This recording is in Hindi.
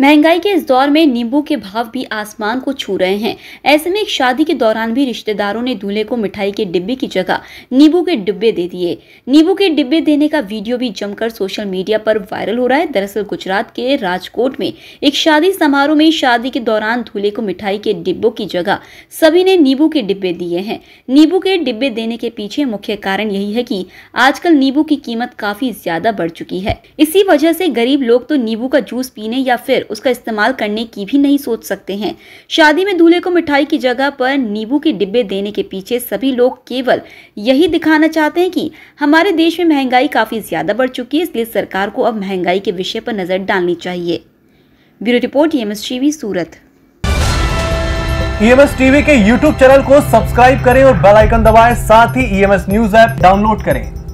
महंगाई के इस दौर में नींबू के भाव भी आसमान को छू रहे हैं ऐसे में एक शादी के दौरान भी रिश्तेदारों ने दूल्हे को मिठाई के डिब्बे की जगह नींबू के डिब्बे दे दिए नींबू के डिब्बे देने का वीडियो भी जमकर सोशल मीडिया पर वायरल हो रहा है दरअसल गुजरात के राजकोट में एक शादी समारोह में शादी के दौरान दूल्हे को मिठाई के डिब्बों की जगह सभी ने नींबू के डिब्बे दिए हैं नींबू के डिब्बे देने के पीछे मुख्य कारण यही है की आजकल नींबू की कीमत काफी ज्यादा बढ़ चुकी है इसी वजह से गरीब लोग तो नींबू का जूस पीने या फिर उसका इस्तेमाल करने की भी नहीं सोच सकते हैं शादी में दूल्हे को मिठाई की जगह पर नींबू के डिब्बे देने के पीछे सभी लोग केवल यही दिखाना चाहते हैं कि हमारे देश में महंगाई काफ़ी ज़्यादा बढ़ चुकी है इसलिए सरकार को अब महंगाई के विषय पर नज़र डालनी चाहिए bureau report M e Surat EMS e TV के यूट्यूब चैनल को सब्सक्राइब करें और बेल आइकन दबाएं साथ ही EMS e news app download करें